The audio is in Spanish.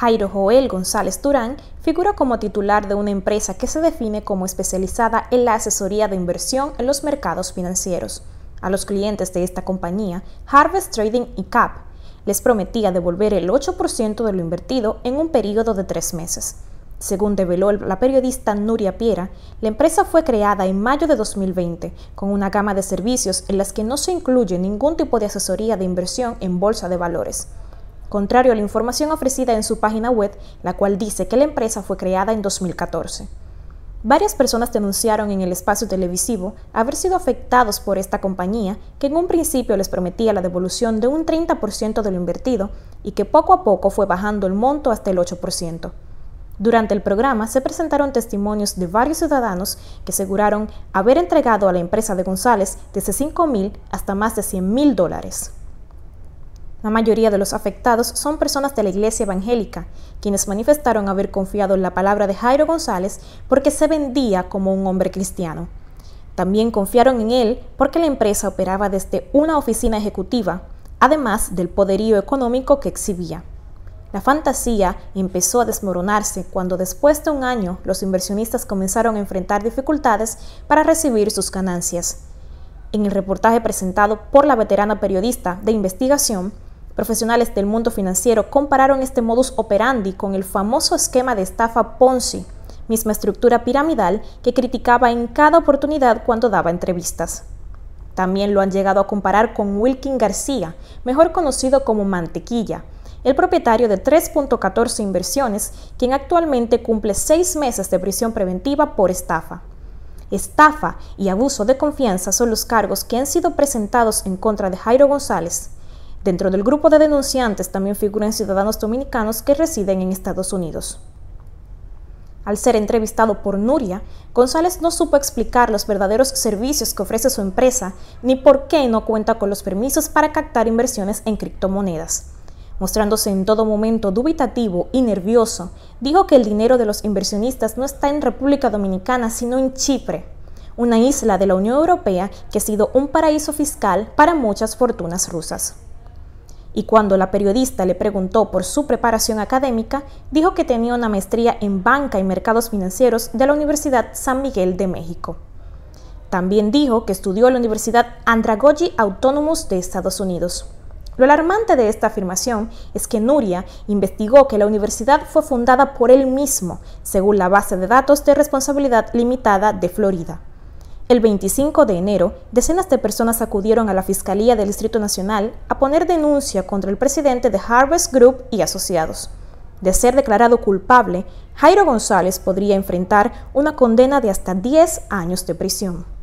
Jairo Joel González Durán figura como titular de una empresa que se define como especializada en la asesoría de inversión en los mercados financieros. A los clientes de esta compañía, Harvest Trading y CAP les prometía devolver el 8% de lo invertido en un periodo de tres meses. Según develó la periodista Nuria Piera, la empresa fue creada en mayo de 2020 con una gama de servicios en las que no se incluye ningún tipo de asesoría de inversión en bolsa de valores contrario a la información ofrecida en su página web, la cual dice que la empresa fue creada en 2014. Varias personas denunciaron en el espacio televisivo haber sido afectados por esta compañía que en un principio les prometía la devolución de un 30% de lo invertido y que poco a poco fue bajando el monto hasta el 8%. Durante el programa se presentaron testimonios de varios ciudadanos que aseguraron haber entregado a la empresa de González desde 5 hasta más de 100 mil dólares. La mayoría de los afectados son personas de la Iglesia Evangélica, quienes manifestaron haber confiado en la palabra de Jairo González porque se vendía como un hombre cristiano. También confiaron en él porque la empresa operaba desde una oficina ejecutiva, además del poderío económico que exhibía. La fantasía empezó a desmoronarse cuando después de un año los inversionistas comenzaron a enfrentar dificultades para recibir sus ganancias. En el reportaje presentado por la veterana periodista de investigación, Profesionales del mundo financiero compararon este modus operandi con el famoso esquema de estafa Ponzi, misma estructura piramidal que criticaba en cada oportunidad cuando daba entrevistas. También lo han llegado a comparar con Wilkin García, mejor conocido como Mantequilla, el propietario de 3.14 Inversiones, quien actualmente cumple seis meses de prisión preventiva por estafa. Estafa y abuso de confianza son los cargos que han sido presentados en contra de Jairo González, Dentro del grupo de denunciantes también figuran ciudadanos dominicanos que residen en Estados Unidos. Al ser entrevistado por Nuria, González no supo explicar los verdaderos servicios que ofrece su empresa ni por qué no cuenta con los permisos para captar inversiones en criptomonedas. Mostrándose en todo momento dubitativo y nervioso, dijo que el dinero de los inversionistas no está en República Dominicana, sino en Chipre, una isla de la Unión Europea que ha sido un paraíso fiscal para muchas fortunas rusas y cuando la periodista le preguntó por su preparación académica, dijo que tenía una maestría en banca y mercados financieros de la Universidad San Miguel de México. También dijo que estudió en la Universidad Andragogy Autonomous de Estados Unidos. Lo alarmante de esta afirmación es que Nuria investigó que la universidad fue fundada por él mismo, según la base de datos de responsabilidad limitada de Florida. El 25 de enero, decenas de personas acudieron a la Fiscalía del Distrito Nacional a poner denuncia contra el presidente de Harvest Group y asociados. De ser declarado culpable, Jairo González podría enfrentar una condena de hasta 10 años de prisión.